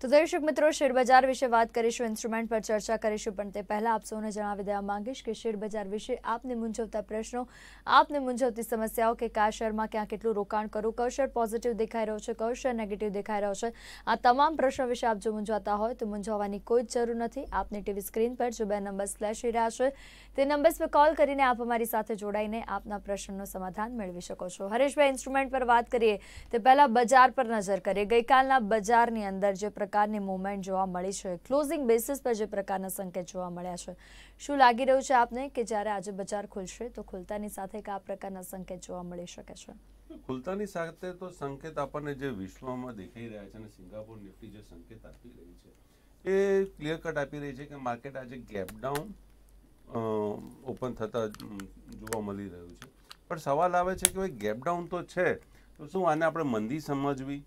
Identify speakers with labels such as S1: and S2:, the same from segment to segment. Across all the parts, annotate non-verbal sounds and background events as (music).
S1: તો દર્શક મિત્રો શેરબજાર વિશે વાત કરીશું ઇન્સ્ટ્રુમેન્ટ પર ચર્ચા કરીશું પણ તે પહેલાં આપ સૌને જણાવી દેવા માંગીશ કે શેરબજાર વિશે આપને મૂંઝવતા પ્રશ્નો આપને મૂંઝવતી સમસ્યાઓ કે કયા શેરમાં ક્યાં કેટલું રોકાણ કરવું કયો શેર પોઝિટિવ દેખાઈ રહ્યો છે કયો શેર નેગેટિવ દેખાઈ રહ્યો છે આ તમામ પ્રશ્નો વિશે આપ જો મૂંઝવાતા હોય તો મૂંઝવવાની કોઈ જ જરૂર નથી આપની ટીવી સ્ક્રીન પર જો બે નંબર્સ ફ્લેશ રહ્યા છે તે નંબર્સ પર કોલ કરીને આપ અમારી સાથે જોડાઈને આપના પ્રશ્નનું સમાધાન મેળવી શકો છો હરેશભાઈ ઇન્સ્ટ્રુમેન્ટ પર વાત કરીએ તે પહેલાં બજાર પર નજર કરીએ ગઈકાલના બજારની અંદર જે પ્રકારની મુવમેન્ટ જોવા મળી છે ક્લોઝિંગ બેસિસ પર જે પ્રકારના સંકેત જોવા મળ્યા છે શું લાગી રહ્યું છે આપને કે જ્યારે આજે બજાર ખુલશે તો ખુલતાની સાથે કયા પ્રકારના સંકેત જોવા મળી શકે છે
S2: ખુલતાની સાથે તો સંકેત આપણને જે વિશ્વમાં દેખાઈ રહ્યા છે અને સિંગાપોર નિફ્ટી જે સંકેત આપી રહી છે એ ક્લિયર કટ આપી રહી છે કે માર્કેટ આજે ગેપ ડાઉન ઓપન થતા જોવા મળી રહ્યું છે પણ સવાલ આવે છે કે ભાઈ ગેપ ડાઉન તો છે તો શું આને આપણે મંદી સમજવી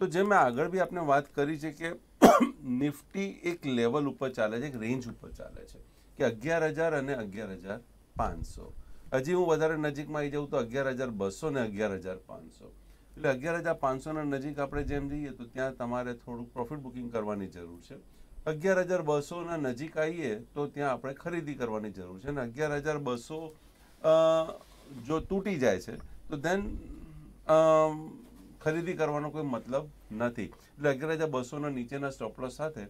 S2: તો જેમ મેં આગળ બી આપણે વાત કરી છે કે નિફ્ટી એક લેવલ ઉપર ચાલે છે એક રેન્જ ઉપર ચાલે છે કે અગિયાર હજાર અને અગિયાર હજાર પાંચસો હજી હું વધારે નજીકમાં આવી જાઉં તો અગિયાર હજાર બસો ને અગિયાર હજાર પાંચસો એટલે અગિયાર હજાર પાંચસોના નજીક આપણે જેમ જઈએ તો ત્યાં તમારે થોડુંક પ્રોફિટ બુકિંગ કરવાની જરૂર છે અગિયાર હજાર બસોના નજીક આવીએ તો ત્યાં આપણે ખરીદી કરવાની જરૂર છે અને અગિયાર હજાર બસો જો તૂટી જાય છે તો ધેન ખરીદી કરવાનો કોઈ મતલબ નથી એટલે અગિયાર હજાર બસોના નીચેના સ્ટોપલોસ સાથે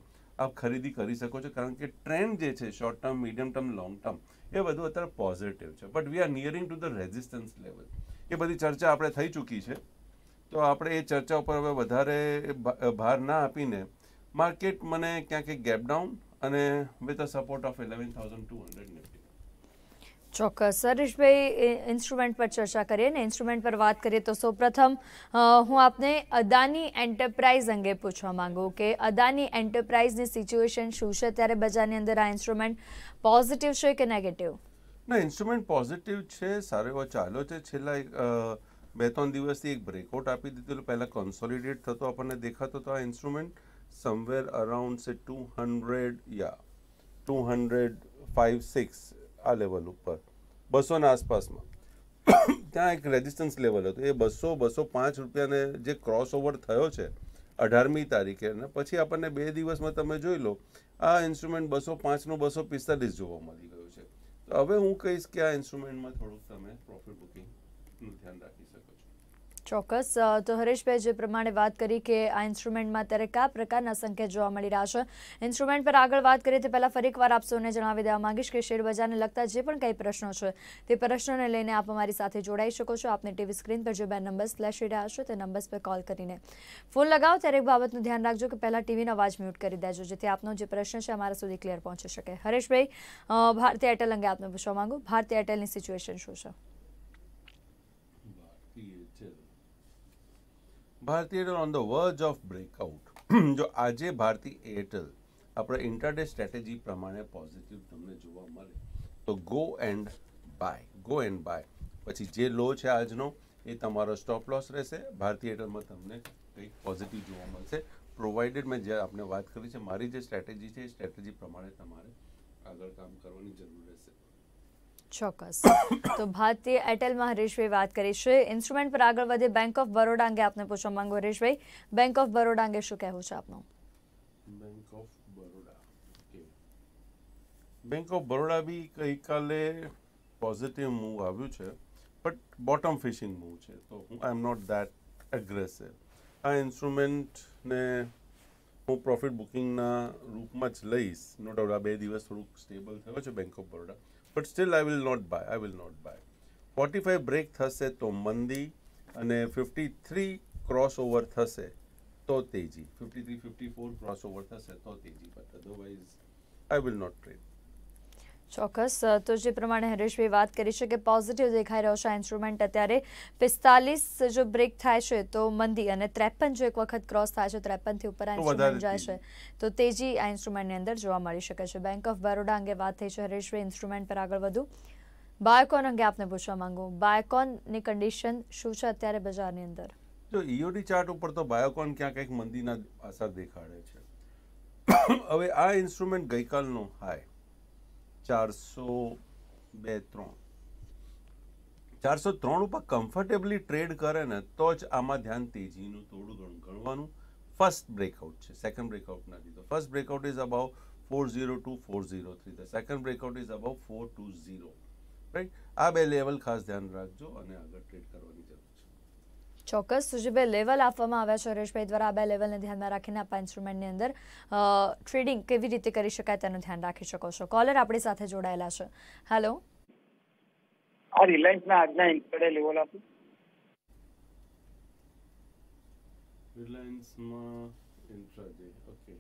S2: આપ ખરીદી કરી શકો છો કારણ કે ટ્રેન્ડ જે છે short term medium term long term એ બધું અત્યારે પોઝિટિવ છે but we are nearing to the resistance level એ બધી ચર્ચા આપણે થઈ ચૂકી છે તો આપણે એ ચર્ચા ઉપર હવે વધારે ભાર ના આપીને માર્કેટ મને ક્યાંક ગેપ ડાઉન અને with a support of eleven thousand two hundred Nifty
S1: ચોક્કસ હરીશભાઈ ઇન્સ્ટ્રુમેન્ટ પર ચર્ચા કરીએ ને ઇન્સ્ટ્રુમેન્ટ પર વાત કરીએ તો સૌપ્રથમ હું આપને અદાની એન્ટરપ્રાઇઝ અંગે પૂછવા માંગુ કે અદાની એન્ટરપ્રાઇઝની સિચ્યુએશન શું છે ત્યારે બજારની અંદર આ ઇન્સ્ટ્રુમેન્ટ પોઝિટિવ છે કે નેગેટિવ
S2: ના ઇન્સ્ટ્રુમેન્ટ પોઝિટિવ છે સારો એવો ચાલ્યો છે છેલ્લા બે ત્રણ દિવસથી એક બ્રેકઆઉટ આપી દીધેલું પહેલાં કન્સોલિડેટ થતો આપણને દેખાતો હતો આ instrument somewhere around say two hundred યા ટુ હંડ્રેડ ફાઇવ સિક્સ આ લેવલ ઉપર બસોના આસપાસમાં ત્યાં એક રેઝિસ્ટન્સ લેવલ હતું એ બસો બસો પાંચ રૂપિયાને જે ક્રોસ ઓવર થયો છે અઢારમી તારીખે અને પછી આપણને બે દિવસમાં તમે જોઈ લો આ ઇન્સ્ટ્રુમેન્ટ બસો પાંચનું બસો પિસ્તાલીસ જોવા મળી ગયું છે તો હવે હું કહીશ કે આ ઇન્સ્ટ્રુમેન્ટમાં થોડુંક તમે પ્રોફિટ બુકિંગનું ધ્યાન રાખો
S1: ચોક્કસ તો હરેશભાઈ જે પ્રમાણે વાત કરી કે આ ઇન્સ્ટ્રુમેન્ટમાં અત્યારે કયા પ્રકારના સંકેત જોવા મળી રહ્યા છે ઇન્સ્ટ્રુમેન્ટ પર આગળ વાત કરીએ તે પહેલાં ફરી એકવાર આપ જણાવી દેવા માંગીશ કે શેરબજારને લગતા જે પણ કંઈ પ્રશ્નો છે તે પ્રશ્નોને લઈને આપ અમારી સાથે જોડાઈ શકો છો આપને ટીવી સ્ક્રીન પર જે બે નંબર્સ લશી રહ્યા છો તે નંબર્સ પર કોલ કરીને ફોન લગાવો ત્યારે એક બાબતનું ધ્યાન રાખજો કે પહેલાં ટીવીનો અવાજ મ્યુટ કરી દેજો જેથી આપનો જે પ્રશ્ન છે અમારા સુધી ક્લિયર પહોંચી શકે હરેશભાઈ ભારતીય એરટેલ અંગે આપને પૂછવા માગું ભારતીય એરટેલની સિચ્યુએશન શું છે
S2: Bharti Airtel on the verge of breakout જો આજે ભારતીય એરટેલ આપણે ઇન્ટરડે સ્ટ્રેટેજી પ્રમાણે પોઝિટિવ તમને જોવા મળે તો go and buy go and buy પછી જે લો છે આજનો એ તમારો સ્ટોપ લોસ રહેશે ભારતીય એરટેલમાં તમને કંઈક પોઝિટિવ જોવા મળશે પ્રોવાઇડેડ મેં જે આપણે વાત કરી છે મારી જે સ્ટ્રેટેજી છે એ સ્ટ્રેટેજી પ્રમાણે તમારે આગળ કામ કરવાની જરૂર રહેશે
S1: ચોક્કસ તો ભારતીય એરટેલમાં હરેશભાઈ વાત કરી છે ઇન્સ્ટ્રુમેન્ટ પર આગળ વધે બેંક ઓફ બરોડા અંગે આપને પૂછવા માંગુ હરેશભાઈ બેંક ઓફ બરોડા અંગે શું કહેવું છે આપનું
S2: bank of Baroda bank of Baroda બી ગઈકાલે પોઝિટિવ મૂવ આવ્યું છે બટ બોટમ ફિશિંગ મૂવ છે તો હું I am not that aggressive આ ઇન્સ્ટ્રુમેન્ટને હું પ્રોફિટ બુકિંગના રૂપમાં જ લઈશ નો ડાઉટ આ બે દિવસ થોડુંક સ્ટેબલ થયો છે bank of Baroda but still I will not buy I will not buy forty five break થશે તો મંદી અને ફિફ્ટી થ્રી ક્રોસ ઓવર થશે તો તેજી fifty three fifty four cross over થશે તો તેજી but otherwise I will not trade
S1: ચોક્કસ તો જે પ્રમાણે હરેશભાઈ વાત કરી છે કે પોઝિટિવ દેખાઈ રહ્યો છે આ ઇન્સ્ટ્રુમેન્ટ અત્યારે પિસ્તાલીસ જો બ્રેક થાય છે તો મંદી અને ત્રેપન જો એક વખત ક્રોસ થાય છે ત્રેપનથી ઉપર આ ઇન્સ્ટ્રુમેન્ટ જાય છે તો તેજી આ ઇન્સ્ટ્રુમેન્ટની અંદર જોવા મળી શકે છે બેંક ઓફ બરોડા અંગે વાત થઈ છે હરેશભાઈ ઇન્સ્ટ્રુમેન્ટ પર આગળ વધુ બાયોકોન અંગે આપને પૂછવા માંગુ બાયોકોનની કન્ડિશન શું છે અત્યારે બજારની અંદર
S2: જો ઈઓડી ચાર્ટ ઉપર તો બાયોકોન ક્યાંક કંઈક મંદીના અસર દેખાડે છે હવે આ ઇન્સ્ટ્રુમેન્ટ ગઈકાલનો હાઈ ચારસો બે ત્રણ ચારસો ત્રણ ઉપર કમ્ફર્ટેબલી ટ્રેડ કરે ને તો જ આમાં ધ્યાન તેજીનું થોડું ઘણું ગણવાનું ફર્સ્ટ બ્રેકઆઉટ છે સેકન્ડ બ્રેકઆઉટ નથી તો first breakout is about four zero two four zero three the second breakout is about four two zero right આ બે લેવલ ખાસ ધ્યાન રાખજો અને આગળ ટ્રેડ કરવાની જરૂર
S1: ચોક્કસ જે બે લેવલ આપવામાં આવ્યા છે હરેશભાઈ દ્વારા આ બે લેવલને ધ્યાનમાં રાખીને આપણા ઇન્સ્ટ્રુમેન્ટની અંદર ટ્રેડિંગ કેવી રીતે કરી શકાય તેનું ધ્યાન રાખી શકો છો કોલર આપણી સાથે જોડાયેલા છે હેલો આ રિલાયન્સના આજના ઇન્ટરડે લેવલ આપું
S2: રિલાયન્સમાં intraday okay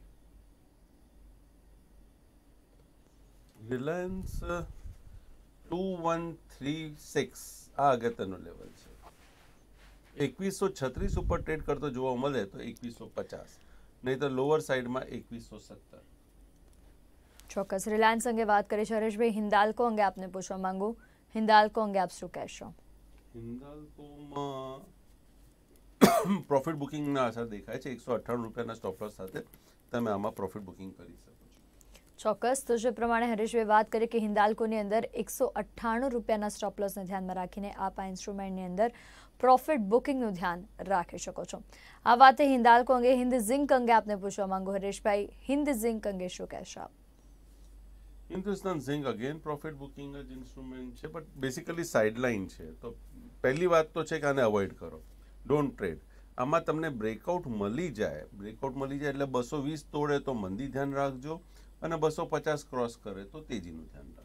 S2: Reliance two one three six આ અગત્યનું લેવલ છે એકવીસો છત્રીસ ઉપર ટ્રેડ કરતો જોવા મળે તો એકવીસો પચાસ નહીં તો લોઅર સાઈડમાં એકવીસો સત્તર
S1: ચોક્કસ રિલાયન્સ અંગે વાત કરી છે હરેશભાઈ હિન્દાલ્કો અંગે આપને પૂછવા માંગુ હિન્દાલ્કો અંગે આપ શું કહેશો
S2: હિન્દાલ્કોમાં પ્રોફિટ (coughs) બુકિંગના અસર દેખાય છે એકસો અઠ્ઠાણું રૂપિયાના સ્ટોપલોસ સાથે તમે આમાં પ્રોફિટ બુકિંગ કરી
S1: શકો ચોક્કસ તો જે પ્રમાણે હરેશભાઈ વાત કરી કે હિન્દાલકોની અંદર એકસો અઠ્ઠાણું રૂપિયાના સ્ટોપલોસને ધ્યાનમાં રાખીને આપ આ ઇન્સ્ટ્રુમેન્ટની અંદર પ્રોફિટ બુકિંગનું ધ્યાન રાખી શકો છો આ વાતે હિન્દાલ્કો અંગે હિન્દ ઝિંક અંગે આપને પૂછવા માંગુ હરેશભાઈ હિન્દ ઝિંક અંગે શું કહેશો આપ
S2: Hindustan Zinc again profit booking જ ઇન્સ્ટ્રુમેન્ટ છે બટ બેસિકલી સાઇડલાઇન છે તો પહેલી વાત તો છે કે આને અવોઇડ કરો ડોન્ટ ટ્રેડ આમાં તમને બ્રેકઆઉટ મળી જાય બ્રેકઆઉટ મળી જાય એટલે બસો વીસ તોડે તો મંદી ધ્યાન રાખજો અને બસો પચાસ ક્રોસ કરે તો તેજીનું ધ્યાન રાખજો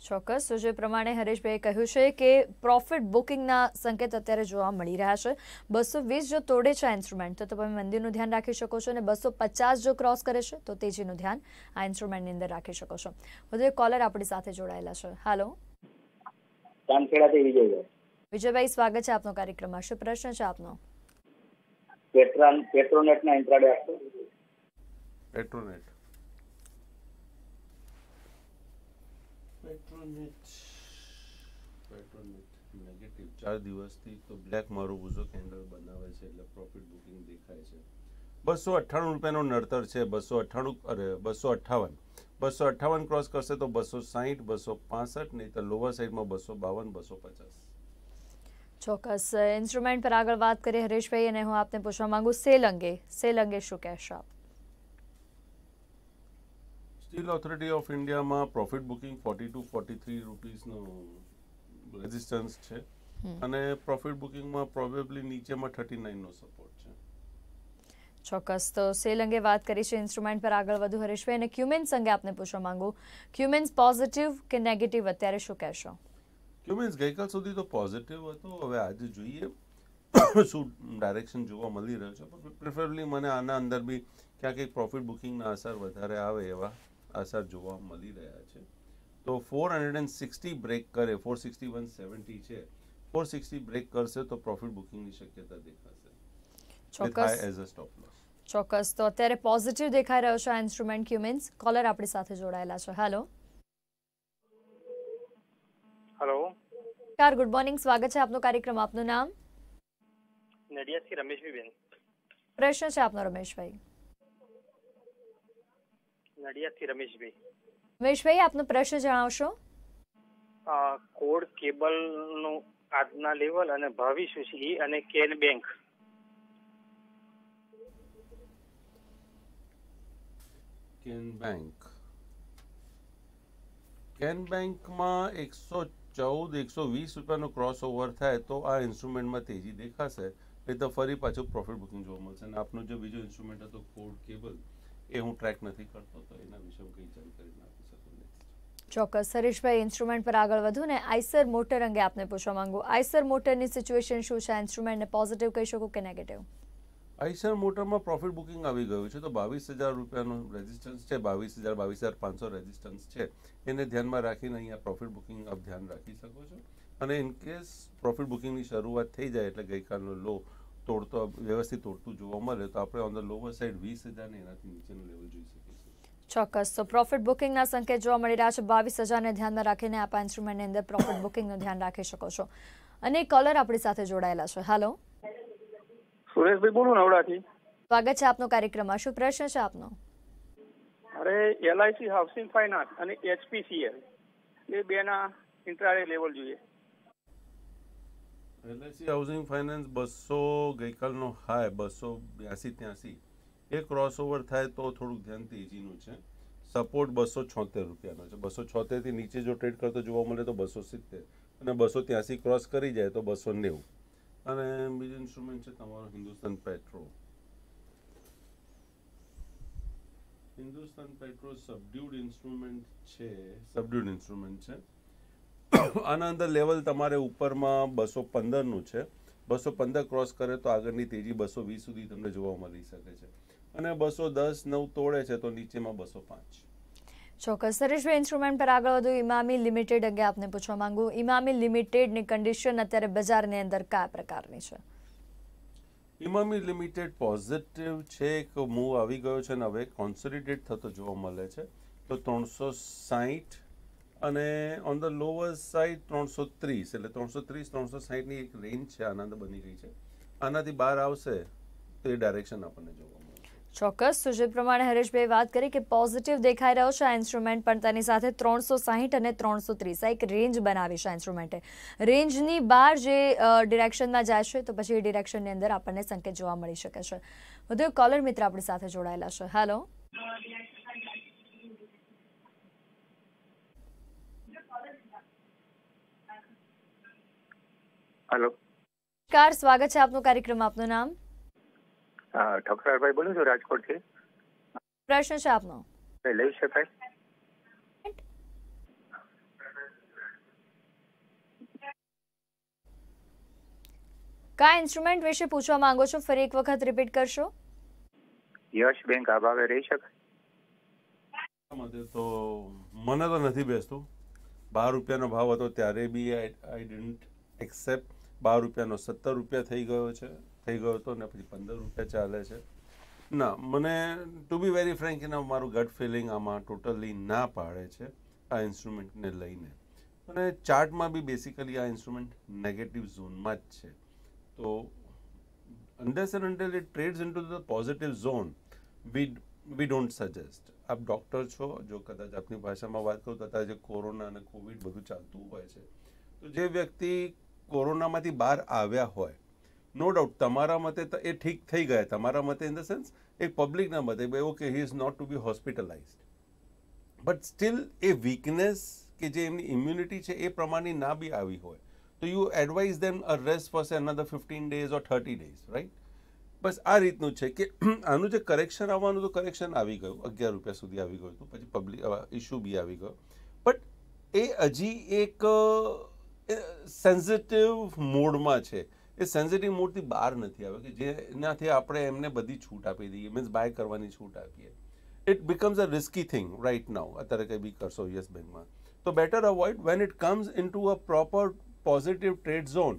S1: ચોક્કસ તો જે પ્રમાણે હરેશભાઈએ કહ્યું છે કે પ્રોફિટ બુકિંગના સંકેત અત્યારે જોવા મળી રહ્યા છે બસો વીસ જો તોડે છે આ ઇન્સ્ટ્રુમેન્ટ તો તમે મંદિરનું ધ્યાન રાખી શકો છો અને બસો પચાસ જો ક્રોસ કરે છે તો તેજીનું ધ્યાન આ ઇન્સ્ટ્રુમેન્ટની અંદર રાખી શકો છો વધુ એક કોલર આપણી સાથે જોડાયેલા છે હાલો વિજયભાઈ સ્વાગત છે આપનો કાર્યક્રમમાં શું પ્રશ્ન છે આપનો પેટ્રોનેટના intraday
S2: Petronet Petronet Petronet negative ચાર દિવસથી તો બ્લેક મારો ગુજો કેન્ડલ બનાવે છે એટલે પ્રોફિટ બુકિંગ દેખાય છે બસો અઠ્ઠાણું રૂપિયાનો નડતર છે બસો અઠ્ઠાણું અરે બસો અઠ્ઠાવન બસો અઠ્ઠાવન ક્રોસ કરશે તો બસો સાહીઠ બસો પાસઠ નહીં તો લોવર સાઈડમાં બસો બાવન બસો પચાસ
S1: ચોક્કસ ઇન્સ્ટ્રુમેન્ટ પર આગળ વાત કરીએ હરેશભાઈ અને હું આપને પૂછવા માંગુ સેલ અંગે સેલ અંગે શું કહેશો આપ
S2: સ્ટીલ ઓથોરિટી ઓફ ઇન્ડિયામાં profit booking forty two forty three રૂપીસનું રેઝિસ્ટન્સ છે અને પ્રોફિટ બુકિંગમાં પ્રોબેબલી નીચેમાં થર્ટી નાઇનનો સપોર્ટ
S1: છે ચોક્કસ તો સેલ અંગે વાત કરી છે ઇન્સ્ટ્રુમેન્ટ પર આગળ વધુ હરીશભાઈ અને ક્યુમેન્સ અંગે આપને પૂછવા માંગુ ક્યુમેન્સ પોઝિટિવ કે નેગેટિવ અત્યારે શું કહેશો
S2: ક્યુમેન્સ ગઈકાલ સુધી તો પોઝિટિવ હતો હવે આજે જોઈએ શું ડાયરેક્શન જોવા મળી રહ્યો છે પ્રિફરેબલી મને આના અંદર બી ક્યાંક એક પ્રોફિટ બુકિંગના અસર વધારે આવે એવા અસર જોવા મળી રહ્યા છે તો ફોર હંડ્રેડ બ્રેક કરે ફોર સિક્સટી છે ફોર બ્રેક કરશે તો પ્રોફિટ બુકિંગની શક્યતા દેખાશે
S1: ચોક્કસ ચોક્કસ તો અત્યારે પોઝિટિવ દેખાઈ રહ્યો છે આ ઇન્સ્ટ્રુમેન્ટ ક્યુમિન્સ કોલર આપણી સાથે જોડાયેલા છે hello hello car good morning સ્વાગત છે આપનો કાર્યક્રમ આપનું નામ નડિયાદથી રમેશભાઈ બેન પ્રશ્ન છે આપનો રમેશભાઈ નડિયાદથી રમેશભાઈ રમેશભાઈ આપનો પ્રશ્ન જણાવશો કોડ કેબલનું આજના લેવલ અને ભાવિ શું છે અને Can Bank
S2: Can Bank Can બેંકમાં એકસો ચૌદ એકસો વીસ રૂપિયાનો ક્રોસ ઓવર થાય તો આ ઇન્સ્ટ્રુમેન્ટમાં તેજી દેખાશે નહીં તો ફરી પાછું પ્રોફિટ બુકિંગ જોવા મળશે અને આપનો જે બીજો ઇન્સ્ટ્રુમેન્ટ હતો કોડ કેબલ એ હું ટ્રેક નથી કરતો તો એના વિશે હું કંઈ જાણકારી આપી શકું
S1: ચોક્કસ હરીશભાઈ ઇન્સ્ટ્રુમેન્ટ પર આગળ વધુ ને આઈસર મોટર અંગે આપને પૂછવા માંગુ આઈસર મોટરની સિચ્યુએશન શું છે ઇન્સ્ટ્રુમેન્ટને પોઝિટિવ કહી શકું કે નેગેટિવ
S2: આઈસર મોટરમાં પ્રોફિટ બુકિંગ આવી ગયું છે તો બાવીસ હજાર રૂપિયાનું રેઝિસ્ટન્સ છે બાવીસ હજાર બાવીસ હજાર પાંચસો રેઝિસ્ટન્સ છે એને ધ્યાનમાં રાખીને અહીંયા પ્રોફિટ બુકિંગ આપ ધ્યાન રાખી શકો છો અને ઇનકેસ પ્રોફિટ બુકિંગની શરૂઆત થઈ જાય એટલે ગઈકાલનો લો તોડતો વ્યવસ્થિત તોડતું જોવા મળે તો આપણે ઓન ધ લોવર સાઈડ વીસ હજારને એનાથી નીચેનું લેવલ જોઈ શકીએ
S1: ચોક્કસ તો પ્રોફિટ બુકિંગના સંકેત જોવા મળી રહ્યા છે બાવીસ હજારને ધ્યાનમાં રાખીને આપ ઇન્સ્ટ્રુમેન્ટની અંદર પ્રોફિટ બુકિંગનું ધ્યાન રાખી શકો છો અને કલર આપણી સાથે જોડાયેલા છે હેલો
S2: સુરેશભાઈ બોલું નવડાથી
S1: સ્વાગત છે આપનો કાર્યક્રમમાં શું પ્રશ્ન છે આપનો
S2: અરે એલઆઈસી હાઉસિંગ ફાઇનાન્સ અને એચપીસીએલ એ બેના ઇન્ટ્રાડે લેવલ જોઈએ એલઆઈસી હાઉસિંગ ફાઇનાન્સ બસો ગઈકાલનો હાય બસો બ્યાસી ત્યાંસી એ ક્રોસઓવર થાય તો થોડુંક ધ્યાન તેજીનું છે સપોર્ટ બસો છોતેર રૂપિયાનો છે બસો છોતેરથી નીચે જો ટ્રેડ કરતો જોવા મળે તો બસો સિત્તેર અને બસો ત્યાંસી ક્રોસ કરી જાય તો બસો નેવું અને બીજું ઇન્સ્ટ્રુમેન્ટ છે તમારો Hindustan Petrol Hindustan Petrol subdued instrument છે સબડ્યુડ ઇન્સ્ટ્રુમેન્ટ છે આના અંદર લેવલ તમારે ઉપરમાં બસો પંદરનું છે બસો પંદર ક્રોસ કરે તો આગળની તેજી બસો વીસ સુધી તમને જોવા મળી શકે છે અને બસો દસ નવ તોડે છે તો નીચેમાં બસો પાંચ
S1: ચોક્કસ સરેશભાઈ ઇન્સ્ટ્રુમેન્ટ પર આગળ વધુ ઇમામી લિમિટેડ અંગે આપને પૂછવા માંગુ ઇમામી લિમિટેડની કન્ડિશન અત્યારે બજારની અંદર કયા પ્રકારની છે
S2: ઇમામી લિમિટેડ પોઝિટિવ છે એક મૂવ આવી ગયો છે અને હવે કોન્સોલિડેટ થતો જોવા મળે છે તો ત્રણસો સાહીઠ અને ઓન ધ લોઅર સાઈડ ત્રણસો ત્રીસ એટલે ત્રણસો ત્રીસ ત્રણસો સાહીઠની એક રેન્જ છે આનંદ બની ગઈ છે આનાથી બહાર આવશે તો એ ડાયરેક્શન આપણને જોવા મળશે
S1: ચોક્કસ તો જે પ્રમાણે હરેશભાઈ વાત કરી કે પોઝિટિવ દેખાઈ રહ્યો છે આ ઇન્સ્ટ્રુમેન્ટ પણ તેની સાથે ત્રણસો સાહીઠ અને ત્રણસો ત્રીસ આ એક રેન્જ બનાવી છે આ ઇન્સ્ટ્રુમેન્ટે રેન્જની બહાર જે ડિરેક્શનમાં જાય છે તો પછી એ ડિરેક્શનની અંદર આપણને સંકેત જોવા મળી શકે છે વધુ કોલર મિત્ર આપણી સાથે જોડાયેલા છે હેલો હેલો કાર સ્વાગત છે આપનો કાર્યક્રમ આપનું નામ ઠાકરાભાઈ બોલું છું રાજકોટથી પ્રશ્ન છે આપનો લઈ શકાય કયા ઇન્સ્ટ્રુમેન્ટ વિશે પૂછવા માંગો છો ફરી એક વખત રિપીટ કરશો
S2: યશ બેંક આભાવે
S1: રહી શકાય
S2: તો મને તો નથી બેસતું બાર રૂપિયાનો ભાવ હતો ત્યારે બી આઈ આઈ એક્સેપ્ટ બાર રૂપિયાનો સત્તર રૂપિયા થઈ ગયો છે થઈ ગયો હતો ને પછી પંદર રૂપિયા ચાલે છે ના મને ટુ બી વેરી ફ્રેન્ક એના મારું ગટ ફિલિંગ આમાં ટોટલી ના પાડે છે આ ઇન્સ્ટ્રુમેન્ટને લઈને અને ચાર્ટમાં બી બેસિકલી આ ઇન્સ્ટ્રુમેન્ટ નેગેટિવ ઝોનમાં જ છે તો unless and until it trades into the positive zone we we don't suggest આપ ડૉક્ટર છો જો કદાચ આપની ભાષામાં વાત કરું તો અત્યારે જે કોરોના અને કોવિડ બધું ચાલતું હોય છે તો જે વ્યક્તિ કોરોનામાંથી બહાર આવ્યા હોય નો ડાઉટ તમારા મતે એ ઠીક થઈ ગયા તમારા મતે ઇન ધ સેન્સ એક પબ્લિકના મતે okay he is not to be hospitalized but still a weakness કે જે એમની ઇમ્યુનિટી છે એ પ્રમાણની ના બી આવી હોય તો you advise them a rest for another fifteen days or thirty days right બસ આ રીતનું છે કે (clears throat) આનું જે કરેક્શન આવવાનું તો કરેક્શન આવી ગયું અગિયાર રૂપિયા સુધી આવી ગયું હતું પછી પબ્લિક ઇશ્યુ બી આવી ગયો બટ એ હજી એક સેન્સિટિવ મૂડમાં છે એ સેન્સિટિવ મોડથી બહાર નથી આવે કે જેનાથી આપણે એમને બધી છૂટ આપી દઈએ મીન્સ બાય કરવાની છૂટ આપીએ it becomes a risky thing right now અત્યારે કંઈ બી કરશો યસ બેંકમાં તો better avoid when it comes into a proper positive trade zone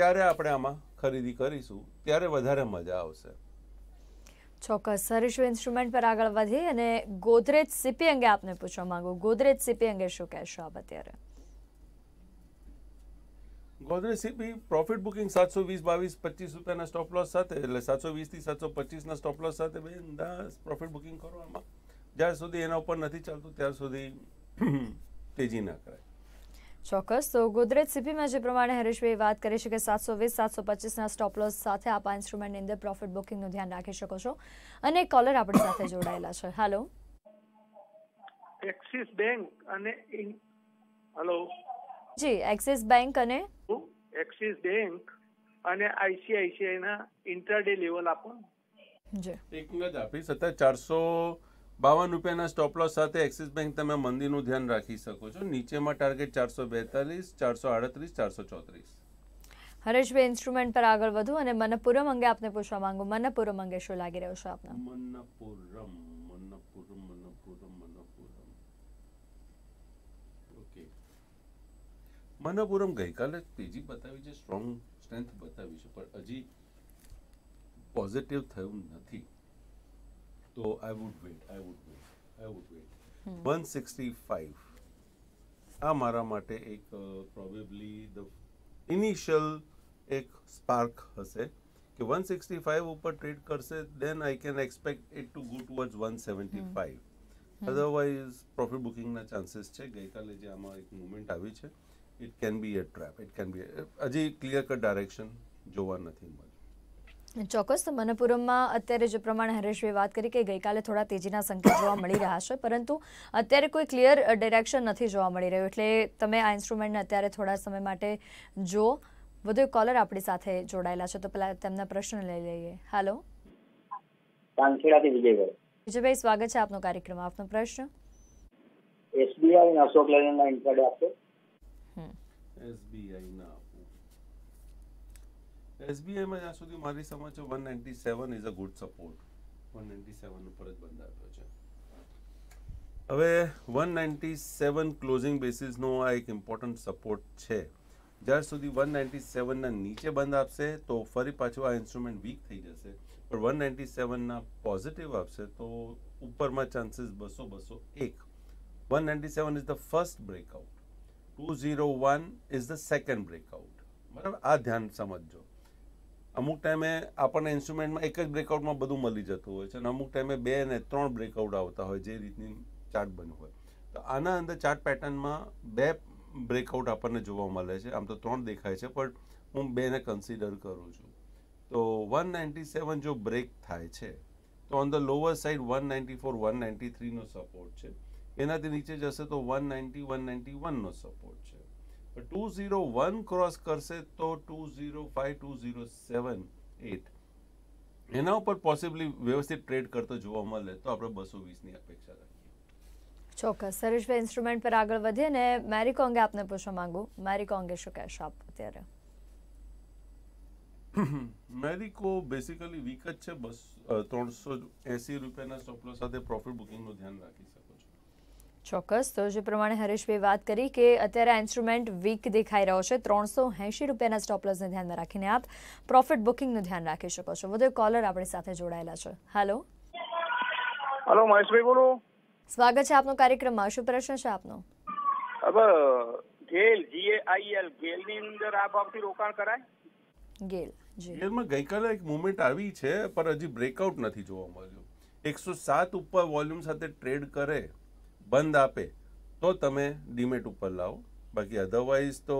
S2: ત્યારે આપણે આમાં ખરીદી કરીશું ત્યારે વધારે મજા આવશે
S1: ચોક્કસ હરીશ ઇન્સ્ટ્રુમેન્ટ પર આગળ વધીએ અને ગોદરેજ સીપી અંગે આપને પૂછવા માંગુ ગોદરેજ સીપી અંગે શું કહેશો આપ અત્યારે
S2: ગોદરેજ સીપી પ્રોફિટ બુકિંગ સાતસો વીસ બાવીસ પચીસ રૂપિયાના સ્ટોપ લોસ સાથે એટલે સાતસો વીસથી સાતસો પચીસના સ્ટોપ લોસ સાથે બિંદાસ પ્રોફિટ બુકિંગ કરવામાં જ્યાં સુધી એના ઉપર નથી ચાલતું ત્યાં સુધી (clears throat) તેજી ના કરાય
S1: ચોક્કસ તો ગોદરેજ સીપીમાં જે પ્રમાણે હરેશભાઈ વાત કરી છે કે સાતસો વીસ સાતસો પચીસના સ્ટોપ લોસ સાથે આપ આ ઇન્સ્ટ્રુમેન્ટની અંદર પ્રોફિટ બુકિંગનું ધ્યાન રાખી શકો છો અને કોલર આપણી સાથે જોડાયેલા છે હાલો
S2: એક્સિસ બેંક અને હેલો
S1: જી એક્સિસ બેંક અને
S2: એક્સિસ બેંક અને આઈસીઆઈસીઆઈના ના ઇન્ટરડે લેવલ આપો જી એક મિનિટ આપી સતત ચારસો બાવન રૂપિયાના સ્ટોપ લોસ સાથે એક્સિસ બેંક તમે મંદીનું ધ્યાન રાખી શકો છો નીચેમાં ટાર્ગેટ ચારસો બેતાલીસ ચારસો આડત્રીસ ચારસો ચોત્રીસ
S1: હરેશભાઈ ઇન્સ્ટ્રુમેન્ટ પર આગળ વધુ અને મનપુરમ અંગે આપને પૂછવા માંગુ મનપુરમ અંગે શું લાગી રહ્યું છે આપને
S2: મનપુરમ મનાપુરમ ગઈકાલે તેજી બતાવી છે સ્ટ્રોંગ સ્ટ્રેન્થ બતાવી છે પણ હજી પોઝિટિવ થયું નથી તો I would wait I would wait I would wait one sixty five આ મારા માટે એક પ્રોબેબલી ધ ઇનિશિયલ એક સ્પાર્ક હશે કે વન સિક્સટી ફાઈવ ઉપર ટ્રેડ કરશે then I can expect it to go towards one seventy five otherwise profit બુકિંગના ચાન્સીસ છે ગઈકાલે જે આમાં એક મુમેન્ટ આવી છે it can be a trap it can be હજી ક્લિયર કટ ડાયરેક્શન જોવા નથી
S1: ચોક્કસ મનપુરમમાં અત્યારે જે પ્રમાણે હરેશભાઈ વાત કરી કે ગઈકાલે થોડા તેજીના સંકેત જોવા મળી રહ્યા છે પરંતુ અત્યારે કોઈ ક્લિયર ડિરેક્શન નથી જોવા મળી રહ્યું એટલે તમે આ ઇન્સ્ટ્રુમેન્ટને અત્યારે થોડા સમય માટે જો વધુ કોલર આપણી સાથે જોડાયેલા છે તો પહેલા તેમના પ્રશ્ન લઈ લઈએ હાલો વિજયભાઈ વિજયભાઈ સ્વાગત છે આપનો કાર્યક્રમ આપનો પ્રશ્ન એસબીઆઈ અશોક લેલેન્ડના ઇન્ફાડે
S2: આપશો એસબીઆઈના આપવું એસબીઆઈમાં જ્યાં સુધી મારી સમજ છે one is a good support one ઉપર જ બંધ છે હવે વન નાઇન્ટી સેવન ક્લોઝિંગ આ એક ઇમ્પોર્ટન્ટ સપોર્ટ છે જ્યાં સુધી વન નાઇન્ટી સેવનના નીચે બંધ આપશે તો ફરી પાછું આ ઇન્સ્ટ્રુમેન્ટ વીક થઈ જશે પણ વન નાઇન્ટી સેવનના પોઝિટિવ આપશે તો ઉપરમાં ચાન્સીસ બસો બસો એક one ninety seven is the first breakout 201 is the second breakout બરાબર આ ધ્યાન સમજજો અમુક ટાઈમે આપણને ઇન્સ્ટ્રુમેન્ટમાં એક જ બ્રેકઆઉટમાં બધું મળી જતું હોય છે અને અમુક ટાઈમે બે ને ત્રણ બ્રેકઆઉટ આવતા હોય જે રીતની ચાર્ટ બન્યું હોય તો આના અંદર ચાર્ટ પેટર્નમાં બે બ્રેકઆઉટ આપણને જોવા મળે છે આમ તો ત્રણ દેખાય છે પણ હું બેને કન્સિડર કરું છું તો વન નાઇન્ટી સેવન જો બ્રેક થાય છે તો on the lower side one ninety four one ninety થ્રીનો સપોર્ટ છે એનાથી નીચે જશે તો વન નાઇન્ટી વન નાઇન્ટી વનનો સપોર્ટ છે ટુ ઝીરો વન ક્રોસ કરશે તો two zero five two zero seven at એના ઉપર પોસિબલી વ્યવસ્થિત ટ્રેડ કરતો જોવા મળે તો આપણે બસો વીસની અપેક્ષા રાખીએ
S1: ચોક્કસ સરેશભાઈ ઇન્સ્ટ્રુમેન્ટ પર આગળ વધીએ ને મેરી કોંગે આપને પૂછવા માંગુ મેરી કોંગે શું કહેશો આપ અત્યારે
S2: મેરિકો બેસિકલી વીક જ છે બસ ત્રણસો એંસી રૂપિયાના સ્ટોપલો સાથે પ્રોફિટ બુકિંગનું ધ્યાન રાખી શકે
S1: ચોક્કસ તો જે પ્રમાણે હરેશભાઈ વાત કરી કે અત્યારે ઇન્સ્ટ્રુમેન્ટ વીક દેખાઈ રહ્યો છે ત્રણસો એંશી રૂપિયાના સ્ટોપલસને ધ્યાનમાં રાખીને આપ પ્રોફિટ બુકિંગનું ધ્યાન રાખી શકો છો વધુ કોલર આપણી સાથે જોડાયેલા છે હેલો હેલો મહેશભાઈ બોલો સ્વાગત છે આપનો કાર્યક્રમમાં શું પ્રશ્ન છે આપનો
S2: ગેલ જીએઆઈએલ ગેલની અંદર આ ભાવથી રોકાણ કરાય ગેલ ગેલમાં ગઈકાલે એક મુવમેન્ટ આવી છે પણ હજી બ્રેકઆઉટ નથી જોવા મળ્યું એકસો સાત ઉપર વોલ્યુમ સાથે ટ્રેડ કરે બંધ આપે તો તમે ડીમેટ ઉપર લાવો બાકી અધરવાઇઝ તો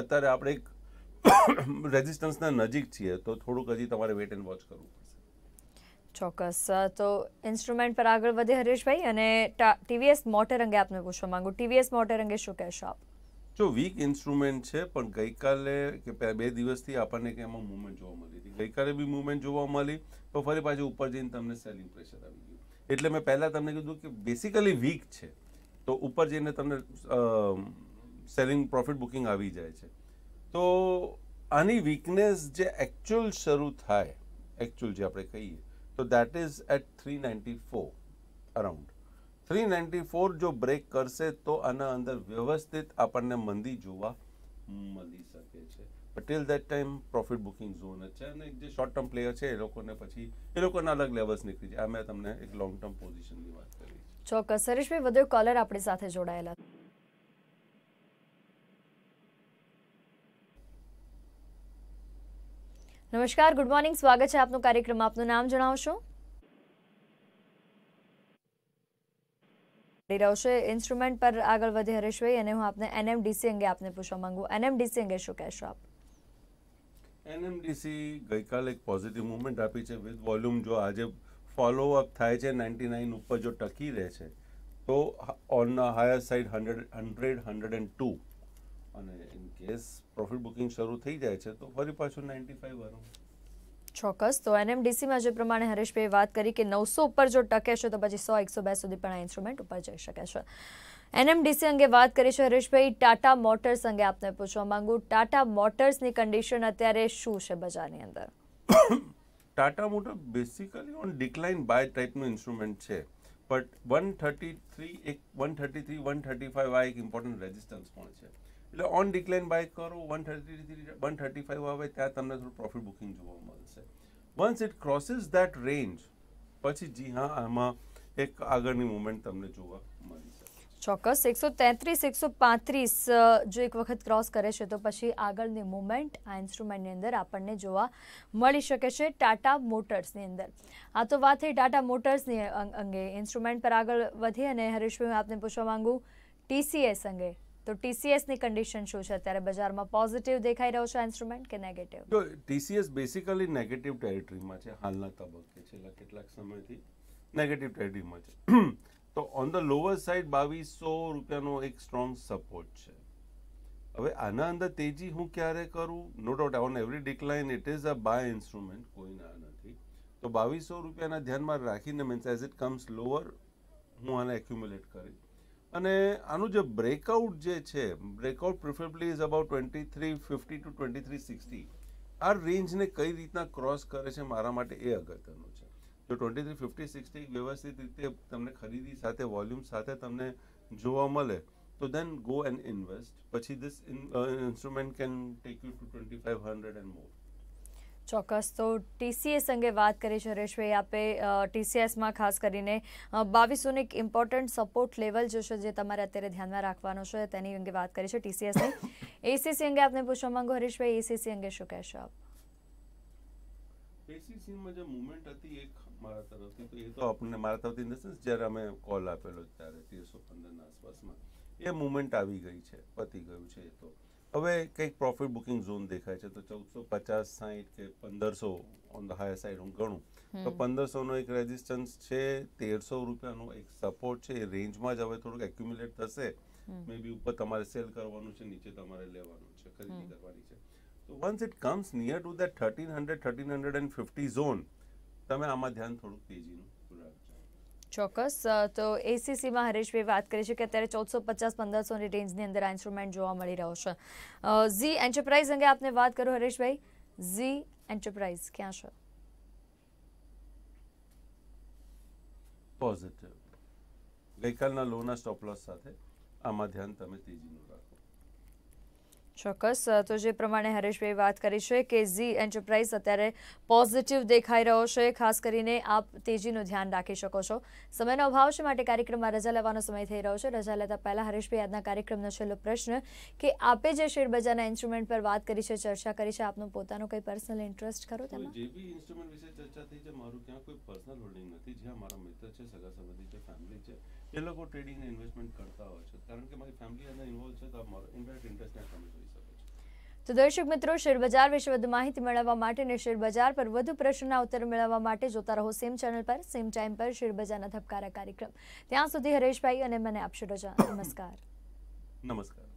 S2: અત્યારે આપણે એક રેઝિસ્ટન્સના નજીક છીએ તો થોડુંક હજી તમારે વેટ એન્ડ વોચ કરવું
S1: પડશે ચોક્કસ તો ઇન્સ્ટ્રુમેન્ટ પર આગળ વધે હરેશભાઈ અને ટીવીએસ મોટર અંગે આપને પૂછવા માંગુ ટીવીએસ મોટર અંગે શું કહેશો આપ
S2: જો વીક ઇન્સ્ટ્રુમેન્ટ છે પણ ગઈકાલે કે બે દિવસથી આપણને કે એમાં મૂવમેન્ટ જોવા મળી હતી ગઈકાલે બી મૂવમેન્ટ જોવા મળી તો ફરી પાછું ઉપર જઈને તમને સેલિંગ પ્રેશર આવી ગયું એટલે મેં પહેલાં તમને કીધું કે બેસિકલી વીક છે તો ઉપર જઈને તમને સેલિંગ પ્રોફિટ બુકિંગ આવી જાય છે તો આની વીકનેસ જે એકચ્યુઅલ શરૂ થાય એકચ્યુઅલ જે આપણે કહીએ તો that is at three ninety four around three ninety four જો બ્રેક કરશે તો આના અંદર વ્યવસ્થિત આપણને મંદી જોવા મળી શકે છે till that time profit booking zone જ છે અને જે શોર્ટ ટર્મ પ્લેયર છે એ લોકોને પછી એ લોકોના અલગ લેવલ્સ નીકળી જાય મેં તમને એક લોંગ ટર્મ પોઝિશનની વાત કરી
S1: ચોક્કસ સરેશભાઈ વધુ કોલર આપણી સાથે જોડાયેલા નમસ્કાર ગુડ મોર્નિંગ સ્વાગત છે આપનું કાર્યક્રમ આપનું નામ જણાવશો રહ્યો ઇન્સ્ટ્રુમેન્ટ પર આગળ વધે હરેશભાઈ અને હું આપને એનએમડીસી અંગે આપને પૂછવા માંગુ એનએમડીસી અંગે શું કહેશો આપ
S2: એનએમડીસી ગઈકાલે એક પોઝિટિવ મુવમેન્ટ આપી છે વિથ વોલ્યુમ જો આજે ફોલોઅપ થાય છે નાઇન્ટી નાઇન ઉપર જો ટકી રહે છે તો on higher side hundred hundred hundred and two અને ઇન કેસ પ્રોફિટ બુકિંગ શરૂ થઈ જાય છે તો ફરી પાછું નાઇન્ટી ફાઈવ વાળું
S1: ચોક્કસ તો એનએમડીસીમાં જે પ્રમાણે હરેશભાઈ વાત કરી કે નવસો ઉપર જો ટકે છે તો પછી સો એકસો બે સુધી પણ આ ઇન્સ્ટ્રુમેન્ટ ઉપર જઈ શકે છે એનએમડીસી અંગે વાત કરી છે હરેશભાઈ ટાટા મોટર્સ અંગે આપને પૂછવા માંગુ ટાટા મોટર્સની કન્ડિશન અત્યારે શું છે બજારની અંદર
S2: Tata motor basically on decline buy ટાઈપનું ઇન્સ્ટ્રુમેન્ટ છે બટ વન થર્ટી થ્રી એક one thirty three one thirty five આ એક ઇમ્પોર્ટન્ટ રેઝિસ્ટન્સ પણ છે એટલે ઓન ડિક્લાઇન બાય કરો one thirty one thirty five આવે ત્યાં તમને થોડું પ્રોફિટ બુકિંગ જોવા મળશે once it crosses that range પછી જી હા આમાં એક આગળની મુમેન્ટ તમને જોવા મળશે
S1: ચોક્કસ એકસો તેત્રીસ એકસો પાંત્રીસ જો એક વખત ક્રોસ કરે છે તો પછી આગળની મુમેન્ટ આ ઇન્સ્ટ્રુમેન્ટની અંદર આપણને જોવા મળી શકે છે ટાટા મોટર્સની અંદર આ તો વાત થઈ ટાટા મોટર્સની અંગે ઇન્સ્ટ્રુમેન્ટ પર આગળ વધી અને હરીશભાઈ હું આપને પૂછવા માંગુ ટીસીએસ અંગે તો ટીસીએસની કન્ડિશન શું છે અત્યારે બજારમાં પોઝિટિવ દેખાઈ રહ્યો છે ઇન્સ્ટ્રુમેન્ટ કે નેગેટિવ
S2: જો ટીસીએસ બેસિકલી નેગેટિવ ટેરિટરીમાં છે હાલના તબક્કે છેલ્લા કેટલાક સમયથી નેગેટિવ ટેરિટરીમાં છે તો ઓન ધ લોઅર સાઈડ બાવીસો રૂપિયાનો એક સ્ટ્રોંગ સપોર્ટ છે હવે આના અંદર તેજી હું ક્યારે કરું no doubt on every decline it is a buy instrument કોઈના નથી તો બાવીસો રૂપિયાના ધ્યાનમાં રાખીને means as it comes lower હું આને એક્યુમ્યુલેટ કરીશ અને આનું જે બ્રેકઆઉટ જે છે breakout preferably is about twenty three fifty two twenty three sixty આ રેન્જને કઈ રીતના ક્રોસ કરે છે મારા માટે એ અગત્યનું છે જો ટ્વેન્ટી થ્રી ફિફ્ટી સિક્સટી વ્યવસ્થિત રીતે તમને ખરીદી સાથે વોલ્યુમ સાથે તમને જોવા મળે તો દેન ગો એન્ડ ઇન્વેસ્ટ પછી this instrument can take you to twenty five hundred and more
S1: ચોક્કસ તો ટીસીએસ અંગે વાત કરી હરેશભાઈ આપે ટીસીએસમાં ખાસ કરીને બાવીસોને એક ઇમ્પોર્ટન્ટ સપોર્ટ લેવલ જે છે જે તમારે અત્યારે ધ્યાનમાં રાખવાનો છે તેની અંગે વાત કરી છે ટીસીએસની (laughs) એસીસી અંગે આપને પૂછવા માંગો હરેશભાઈ એસીસી અંગે શું કહેશો આપ
S2: એસીસીમાં જે મુવમેન્ટ હતી એક મારા તરફથી તો એ તો આપણને મારા તરફથી ઇન જ્યારે અમે કોલ આપેલો ત્યારે તેરસો પંદરના આસપાસમાં એ મુવમેન્ટ આવી ગઈ છે પતી ગયું છે એ તો હવે કંઈક પ્રોફિટ બુકિંગ ઝોન દેખાય છે તો ચૌદસો પચાસ સાહીઠ કે પંદરસો ઓન ધ હાયર સાઈડ હું ગણું તો પંદરસોનો એક રેઝિસ્ટન્સ છે તેરસો રૂપિયાનો એક સપોર્ટ છે એ રેન્જમાં જ હવે થોડુંક એક્યુમ્યુલેટ થશે મે બી ઉપર તમારે સેલ કરવાનું છે નીચે તમારે લેવાનું છે ખરીદી કરવાની છે તો once it comes near to that thirteen hundred thirteen hundred and fifty zone તમે આમાં ધ્યાન થોડુંક તેજીનું
S1: ચોક્કસ તો એસીસીમાં હરેશભાઈ વાત કરી છે કે અત્યારે ચૌદસો પચાસ પંદરસોની રેન્જની અંદર આ ઇન્સ્ટ્રુમેન્ટ જોવા મળી રહ્યો છે ઝી એન્ટરપ્રાઇઝ અંગે આપને વાત કરો હરેશભાઈ ઝી એન્ટરપ્રાઇઝ ક્યાં છે
S2: પોઝિટિવ ગઈકાલના લોના સ્ટોપ સાથે આમાં ધ્યાન તમે તેજીનું
S1: ચોક્કસ તો જે પ્રમાણે હરેશભાઈ વાત કરી છે કે ઝી એન્ટરપ્રાઇઝ અત્યારે પોઝિટિવ દેખાઈ રહ્યો છે ખાસ કરીને આપ તેજીનું ધ્યાન રાખી શકો છો સમયનો અભાવ છે માટે કાર્યક્રમમાં રજા લેવાનો સમય થઈ રહ્યો છે રજા લેતા પહેલાં હરેશભાઈ આજના કાર્યક્રમનો છેલ્લો પ્રશ્ન કે આપે જે શેરબજારના ઇન્સ્ટ્રુમેન્ટ પર વાત કરી છે ચર્ચા કરી છે આપનો પોતાનો કંઈ પર્સનલ ઇન્ટરેસ્ટ ખરો તેમાં
S2: જે બી ઇન્સ્ટ્રુમેન્ટ વિશે ચર્ચા થઈ છે મારું ક્યાં કોઈ પર્સનલ હોલ્ડિંગ નથી જ્યાં મારા મિત્ર છે સગા સંબંધી છે ફેમિલી છે એ લોકો ટ્રેડિંગ ઇન્વેસ્ટમેન્ટ કરતા હોય છે કારણ કે મારી ફેમિલી અંદર ઇન્વોલ્વ છે તો મારો ઇન્ડાયરેક્ટ ઇન્ટરેસ્ટ ના સમજો
S1: તો દર્શક મિત્રો શેરબજાર વિશે વધુ માહિતી મેળવવા માટે અને શેરબજાર પર વધુ પ્રશ્નના ઉત્તર મેળવવા માટે જોતા રહો સેમ ચેનલ પર સેમ ટાઈમ પર શેરબજારના ધબકારા કાર્યક્રમ ત્યાં સુધી હરેશભાઈ અને મને આપશો રજા નમસ્કાર
S2: નમસ્કાર